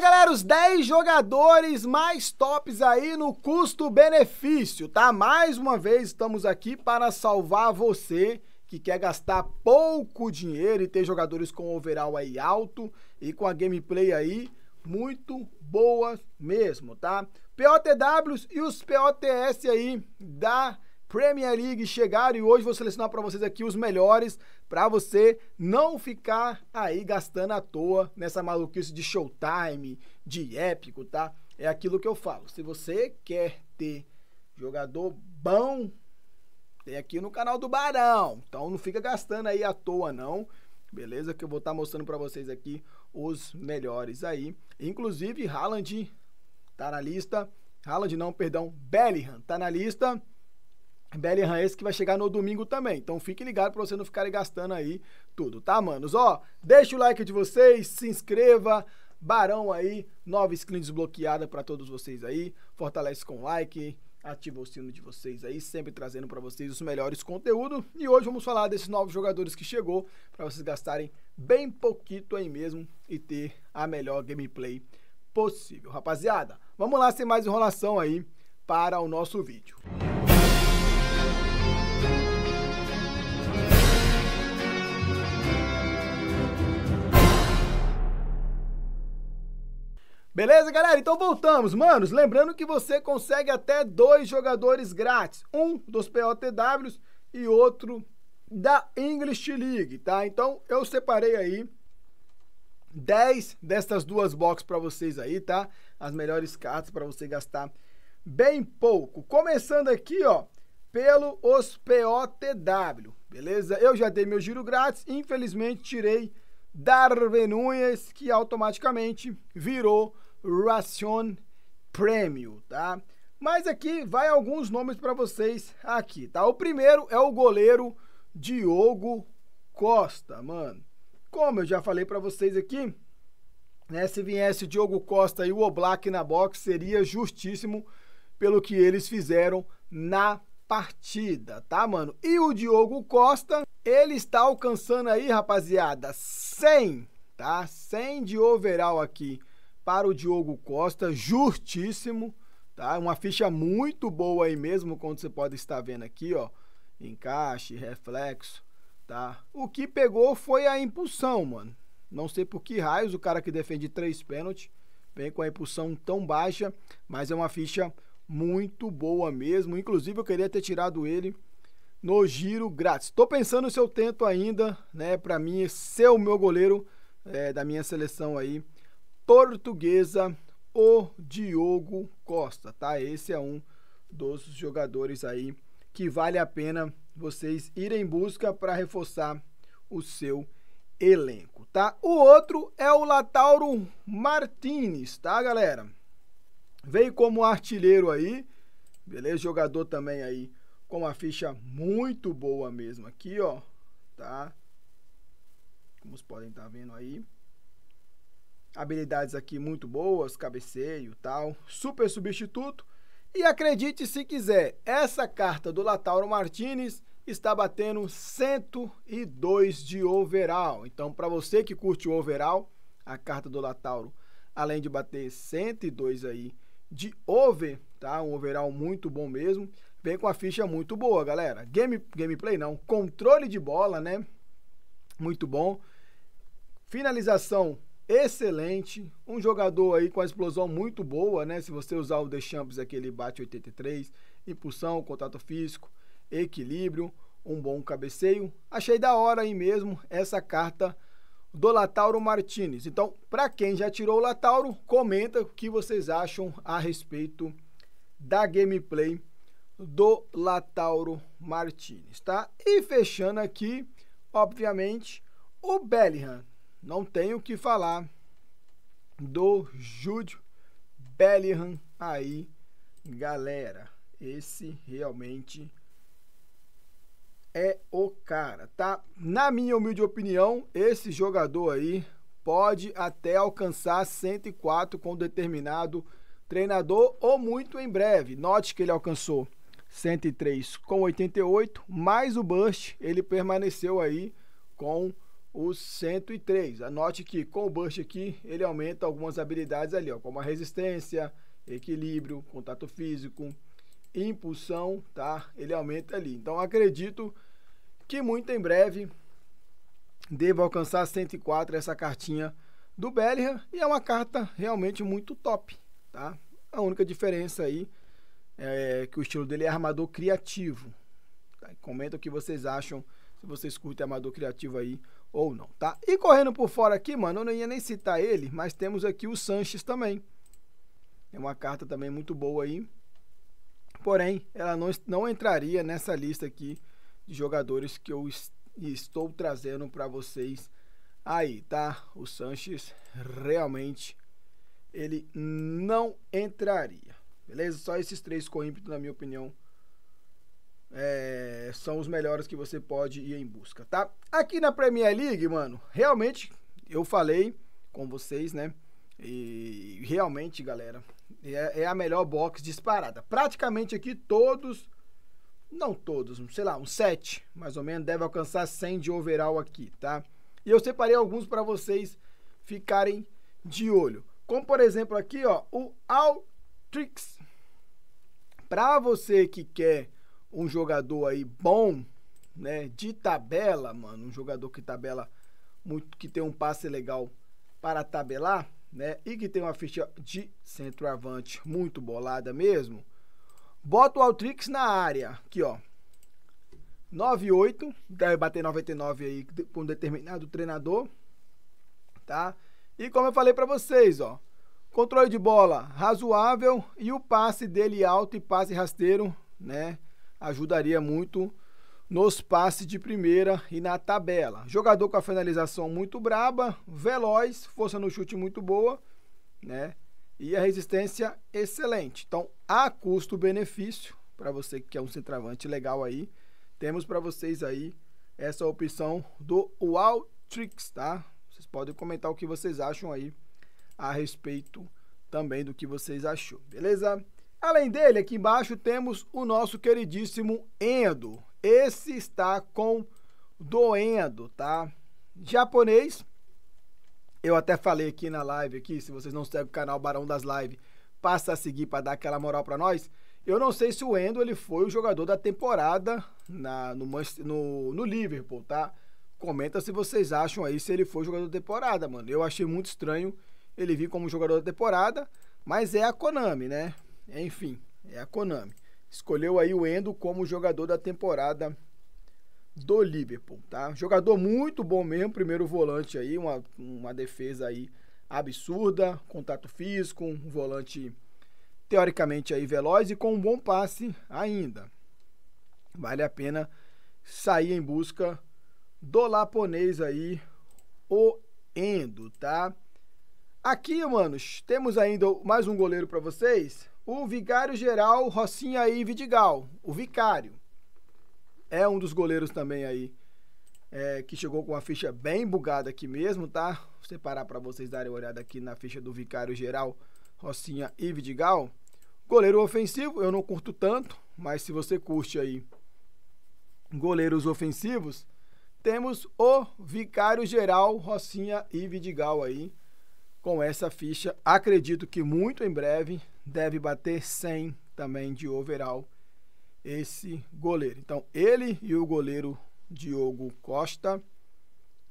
galera, os 10 jogadores mais tops aí no custo-benefício, tá? Mais uma vez estamos aqui para salvar você que quer gastar pouco dinheiro e ter jogadores com overall aí alto e com a gameplay aí muito boa mesmo, tá? POTWs e os POTS aí da Premier League chegaram e hoje vou selecionar para vocês aqui os melhores para você não ficar aí gastando à toa nessa maluquice de Showtime, de épico, tá? É aquilo que eu falo. Se você quer ter jogador bom, tem aqui no canal do Barão. Então não fica gastando aí à toa não. Beleza? Que eu vou estar tá mostrando para vocês aqui os melhores aí. Inclusive Haaland tá na lista. Haaland não, perdão, Bellingham tá na lista. Bellingham esse que vai chegar no domingo também. Então fique ligado para você não ficar gastando aí tudo, tá, manos? Ó, deixa o like de vocês, se inscreva. Barão aí, nova skin desbloqueada para todos vocês aí. Fortalece com like, ativa o sino de vocês aí, sempre trazendo para vocês os melhores conteúdos. E hoje vamos falar desses novos jogadores que chegou para vocês gastarem bem pouquinho aí mesmo e ter a melhor gameplay possível. Rapaziada, vamos lá sem mais enrolação aí para o nosso vídeo. Música Beleza, galera? Então voltamos. Manos, lembrando que você consegue até dois jogadores grátis. Um dos POTWs e outro da English League, tá? Então eu separei aí 10 dessas duas boxes para vocês aí, tá? As melhores cartas para você gastar bem pouco. Começando aqui, ó, pelo os POTW, beleza? Eu já dei meu giro grátis, infelizmente tirei Darwin Nunes, que automaticamente virou Ration Premium, tá? Mas aqui vai alguns nomes para vocês aqui, tá? O primeiro é o goleiro Diogo Costa, mano. Como eu já falei para vocês aqui, né, se viesse o Diogo Costa e o Oblak na box, seria justíssimo pelo que eles fizeram na partida, tá, mano? E o Diogo Costa, ele está alcançando aí, rapaziada, 100, tá? 100 de overall aqui para o Diogo Costa, justíssimo, tá? É uma ficha muito boa aí mesmo, como você pode estar vendo aqui, ó. Encaixe, reflexo, tá? O que pegou foi a impulsão, mano. Não sei por que raios o cara que defende três pênaltis vem com a impulsão tão baixa, mas é uma ficha muito boa mesmo. Inclusive eu queria ter tirado ele no giro grátis. Tô pensando se eu tento ainda, né, para mim ser o meu goleiro é, da minha seleção aí portuguesa, o Diogo Costa, tá? Esse é um dos jogadores aí que vale a pena vocês irem em busca para reforçar o seu elenco, tá? O outro é o Latauro Martinez, tá, galera? Veio como artilheiro aí, beleza? Jogador também aí com uma ficha muito boa mesmo aqui, ó, tá? Como vocês podem estar tá vendo aí habilidades aqui muito boas, cabeceio tal. Super substituto. E acredite se quiser, essa carta do Latauro Martinez está batendo 102 de overall. Então, para você que curte o overall, a carta do Latauro, além de bater 102 aí de over, tá? Um overall muito bom mesmo. Vem com a ficha muito boa, galera. Game, gameplay não, controle de bola, né? Muito bom. Finalização excelente, um jogador aí com a explosão muito boa, né? Se você usar o Deschamps aqui, ele bate 83, impulsão, contato físico, equilíbrio, um bom cabeceio. Achei da hora aí mesmo essa carta do Latauro Martinez. Então, para quem já tirou o Latauro, comenta o que vocês acham a respeito da gameplay do Latauro Martinez, tá? E fechando aqui, obviamente, o Bellingham não tenho o que falar do Jude Bellingham aí, galera. Esse realmente é o cara, tá? Na minha humilde opinião, esse jogador aí pode até alcançar 104 com determinado treinador ou muito em breve. Note que ele alcançou 103 com 88, mais o Bust, ele permaneceu aí com os 103. Anote que com o burst aqui, ele aumenta algumas habilidades ali, ó, como a resistência, equilíbrio, contato físico, impulsão, tá? Ele aumenta ali. Então acredito que muito em breve devo alcançar 104 essa cartinha do Bellingham e é uma carta realmente muito top, tá? A única diferença aí é que o estilo dele é armador criativo. Tá? Comenta o que vocês acham, se vocês curtem armador criativo aí ou não, tá? E correndo por fora aqui, mano, eu não ia nem citar ele, mas temos aqui o Sanches também. É uma carta também muito boa aí. Porém, ela não, não entraria nessa lista aqui de jogadores que eu est estou trazendo para vocês aí, tá? O Sanches realmente ele não entraria. Beleza? Só esses três corrimpitos, na minha opinião, é, são os melhores que você pode ir em busca, tá? Aqui na Premier League, mano, realmente eu falei com vocês, né? E realmente, galera, é, é a melhor box disparada. Praticamente aqui todos, não todos, sei lá, uns 7 mais ou menos, deve alcançar 100 de overall aqui, tá? E eu separei alguns para vocês ficarem de olho. Como por exemplo aqui, ó, o Altrix. Para você que quer um jogador aí bom, né, de tabela, mano, um jogador que tabela muito, que tem um passe legal para tabelar, né, e que tem uma ficha de centroavante muito bolada mesmo. Bota o Altrix na área, aqui, ó. 98, deve bater 99 aí com um determinado treinador, tá? E como eu falei para vocês, ó, controle de bola razoável e o passe dele alto e passe rasteiro, né? ajudaria muito nos passes de primeira e na tabela. Jogador com a finalização muito braba, veloz, força no chute muito boa, né? E a resistência excelente. Então, a custo-benefício, para você que é um centroavante legal aí, temos para vocês aí essa opção do Waltrix, tá? Vocês podem comentar o que vocês acham aí a respeito também do que vocês achou, beleza? Além dele, aqui embaixo temos o nosso queridíssimo Endo. Esse está com doendo, tá? Japonês, eu até falei aqui na live aqui, se vocês não seguem o canal Barão das Lives, passa a seguir para dar aquela moral para nós. Eu não sei se o Endo ele foi o jogador da temporada na, no, no, no Liverpool, tá? Comenta se vocês acham aí se ele foi jogador da temporada, mano. Eu achei muito estranho ele vir como jogador da temporada, mas é a Konami, né? Enfim, é a Konami. Escolheu aí o Endo como jogador da temporada do Liverpool, tá? Jogador muito bom mesmo, primeiro volante aí, uma, uma defesa aí absurda, contato físico, um volante teoricamente aí veloz e com um bom passe ainda. Vale a pena sair em busca do laponês aí, o Endo, tá? Aqui, manos, temos ainda mais um goleiro para vocês o vigário-geral Rocinha e Vidigal, o vicário. É um dos goleiros também aí, é, que chegou com a ficha bem bugada aqui mesmo, tá? Vou separar para vocês darem uma olhada aqui na ficha do vicário geral Rocinha e Vidigal. Goleiro ofensivo, eu não curto tanto, mas se você curte aí goleiros ofensivos, temos o Vicário Geral Rocinha e Vidigal aí com essa ficha. Acredito que muito em breve deve bater 100 também de overall esse goleiro. Então, ele e o goleiro Diogo Costa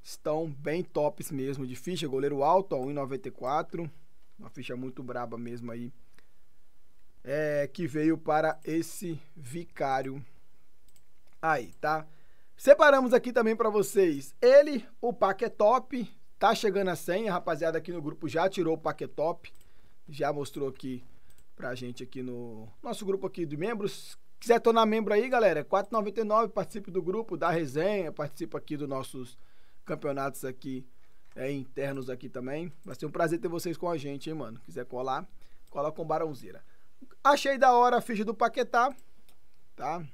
estão bem tops mesmo de ficha. Goleiro alto, 1,94. Uma ficha muito braba mesmo aí. É, que veio para esse vicário aí, tá? Separamos aqui também para vocês. Ele, o é top Tá chegando a senha, rapaziada aqui no grupo já tirou o paquetop, já mostrou aqui pra gente aqui no nosso grupo aqui de membros. Quiser tornar membro aí, galera, 4,99, participe do grupo, da resenha, participa aqui dos nossos campeonatos aqui é, internos aqui também. Vai ser um prazer ter vocês com a gente, hein, mano. Quiser colar, cola com Barãozeira. Achei da hora a ficha do Paquetá, tá?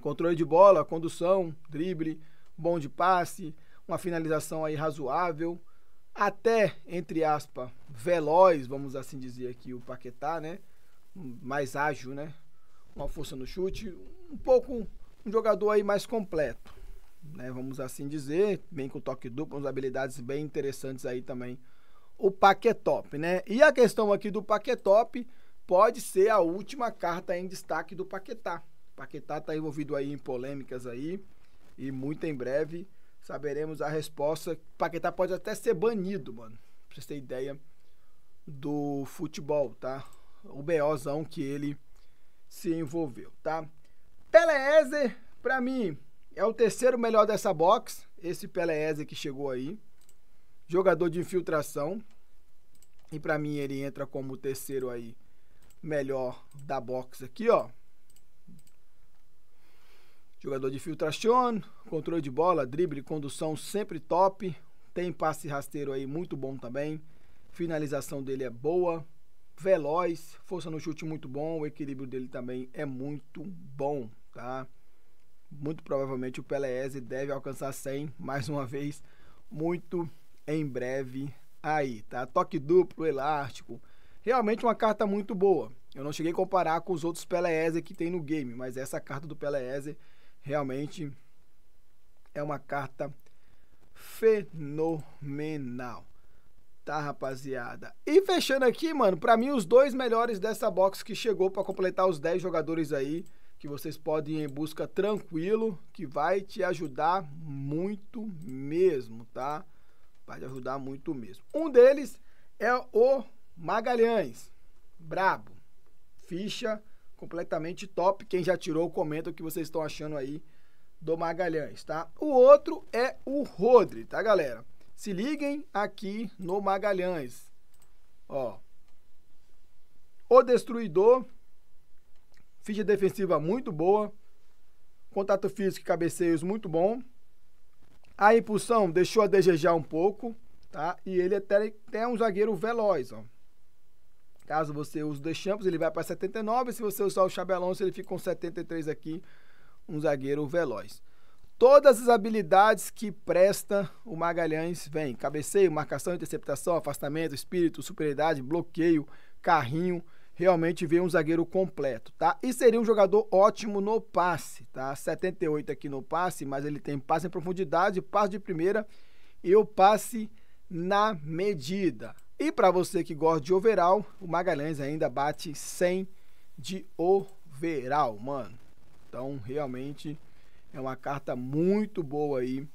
Controle de bola, condução, drible, bom de passe, uma finalização aí razoável, até, entre aspas, veloz, vamos assim dizer aqui, o Paquetá, né? Mais ágil, né? Uma força no chute, um pouco um jogador aí mais completo, né? Vamos assim dizer, bem com toque duplo, umas habilidades bem interessantes aí também. O Paquetop, né? E a questão aqui do Paquetop pode ser a última carta em destaque do Paquetá. O Paquetá tá envolvido aí em polêmicas aí e muito em breve saberemos a resposta. Paquetá pode até ser banido, mano. Pra vocês terem ideia do futebol, tá? O BOzão que ele se envolveu, tá? Peleeze, pra mim, é o terceiro melhor dessa box. Esse Peleeze que chegou aí. Jogador de infiltração. E pra mim ele entra como o terceiro aí melhor da box aqui, ó. Jogador de filtração, controle de bola, drible, condução sempre top. Tem passe rasteiro aí muito bom também. Finalização dele é boa, veloz, força no chute muito bom, o equilíbrio dele também é muito bom, tá? Muito provavelmente o Peleese deve alcançar 100 mais uma vez, muito em breve aí, tá? Toque duplo, elástico, realmente uma carta muito boa. Eu não cheguei a comparar com os outros Peleese que tem no game, mas essa carta do Peleese realmente é uma carta fenomenal. Tá, rapaziada? E fechando aqui, mano, para mim os dois melhores dessa box que chegou para completar os 10 jogadores aí, que vocês podem ir em busca tranquilo, que vai te ajudar muito mesmo, tá? Vai te ajudar muito mesmo. Um deles é o Magalhães, brabo, ficha completamente top. Quem já tirou, comenta o que vocês estão achando aí do Magalhães, tá? O outro é o Rodri, tá, galera? Se liguem aqui no Magalhães. Ó. O Destruidor. Ficha defensiva muito boa. Contato físico e cabeceios muito bom. A impulsão deixou a desejar um pouco, tá? E ele até, até é um zagueiro veloz, ó. Caso você use o Deschamps, ele vai para 79. Se você usar o Xabi ele fica com 73 aqui. Um zagueiro veloz. Todas as habilidades que presta o Magalhães vem. Cabeceio, marcação, interceptação, afastamento, espírito, superioridade, bloqueio, carrinho. Realmente vem um zagueiro completo, tá? E seria um jogador ótimo no passe, tá? 78 aqui no passe, mas ele tem passe em profundidade, passe de primeira e o passe na medida. E para você que gosta de overall, o Magalhães ainda bate 100 de overall, mano. Então, realmente é uma carta muito boa aí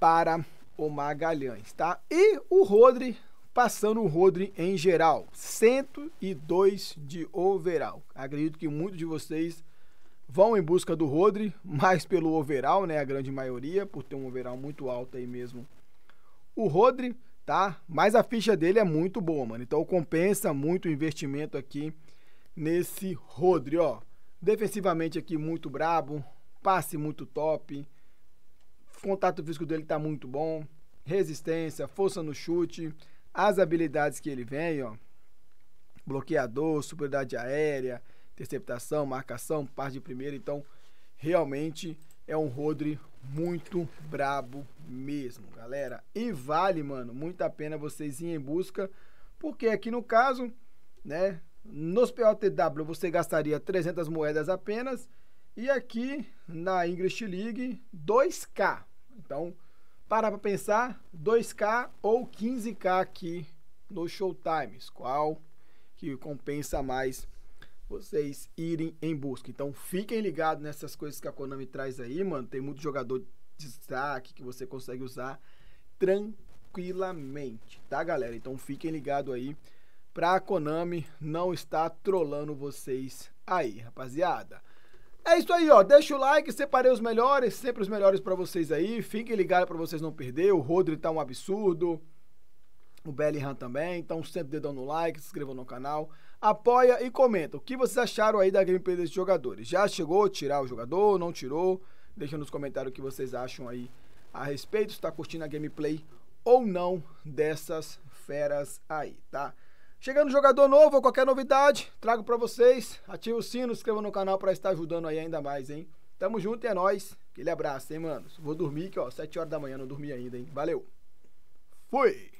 para o Magalhães, tá? E o Rodri, passando o Rodri em geral, 102 de overall. Acredito que muitos de vocês vão em busca do Rodri, mais pelo overall, né? A grande maioria, por ter um overall muito alto aí mesmo. O Rodri tá? Mas a ficha dele é muito boa, mano. Então compensa muito o investimento aqui nesse Rodri, ó. Defensivamente aqui muito brabo, passe muito top. Contato físico dele tá muito bom, resistência, força no chute, as habilidades que ele vem, ó. Bloqueador, superioridade aérea, interceptação, marcação, parte de primeira, então realmente é um Rodri muito brabo mesmo, galera. E vale, mano, muito a pena vocês irem em busca, porque aqui no caso, né, nos POTW você gastaria 300 moedas apenas e aqui na English League 2k. Então, para para pensar, 2k ou 15k aqui no Showtimes, qual que compensa mais vocês irem em busca. Então fiquem ligados nessas coisas que a Konami traz aí, mano. Tem muito jogador de destaque que você consegue usar tranquilamente, tá, galera? Então fiquem ligados aí pra a Konami não estar trolando vocês aí, rapaziada. É isso aí, ó. Deixa o like, separei os melhores, sempre os melhores para vocês aí. Fiquem ligados para vocês não perder. O Rodri tá um absurdo. O Bellingham também. Então sempre dedão no like, se inscrevam no canal apoia e comenta. O que vocês acharam aí da gameplay desses jogadores? Já chegou a tirar o jogador? Não tirou? Deixa nos comentários o que vocês acham aí a respeito. Se está curtindo a gameplay ou não dessas feras aí, tá? Chegando jogador novo ou qualquer novidade, trago para vocês. Ative o sino, inscreva no canal para estar ajudando aí ainda mais, hein? Tamo junto e é nóis. Aquele abraço, hein, mano Vou dormir que, ó, 7 horas da manhã, não dormi ainda, hein? Valeu. Fui!